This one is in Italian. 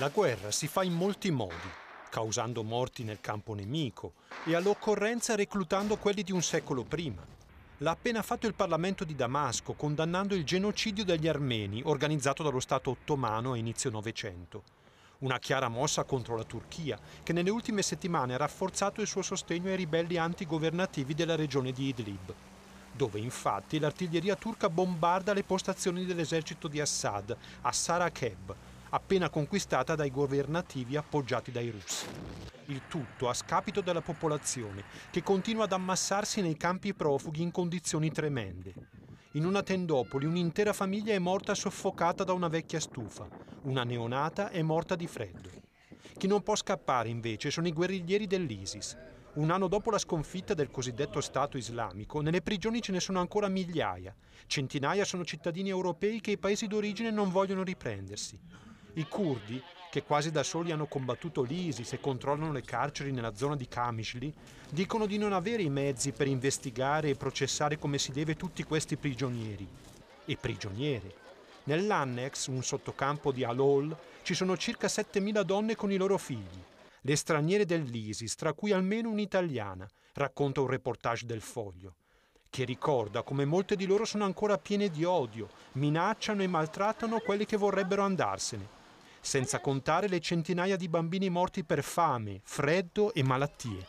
La guerra si fa in molti modi, causando morti nel campo nemico e all'occorrenza reclutando quelli di un secolo prima. L'ha appena fatto il Parlamento di Damasco, condannando il genocidio degli armeni organizzato dallo Stato ottomano a inizio Novecento. Una chiara mossa contro la Turchia, che nelle ultime settimane ha rafforzato il suo sostegno ai ribelli antigovernativi della regione di Idlib, dove infatti l'artiglieria turca bombarda le postazioni dell'esercito di Assad a Sarakeb, appena conquistata dai governativi appoggiati dai russi. Il tutto a scapito della popolazione, che continua ad ammassarsi nei campi profughi in condizioni tremende. In una tendopoli un'intera famiglia è morta soffocata da una vecchia stufa, una neonata è morta di freddo. Chi non può scappare invece sono i guerriglieri dell'ISIS, un anno dopo la sconfitta del cosiddetto Stato islamico, nelle prigioni ce ne sono ancora migliaia. Centinaia sono cittadini europei che i paesi d'origine non vogliono riprendersi. I curdi, che quasi da soli hanno combattuto l'ISIS e controllano le carceri nella zona di Kamishli, dicono di non avere i mezzi per investigare e processare come si deve tutti questi prigionieri. E prigioniere. Nell'annex, un sottocampo di Alol, ci sono circa 7.000 donne con i loro figli, le straniere dell'ISIS, tra cui almeno un'italiana, racconta un reportage del Foglio, che ricorda come molte di loro sono ancora piene di odio, minacciano e maltrattano quelli che vorrebbero andarsene senza contare le centinaia di bambini morti per fame, freddo e malattie.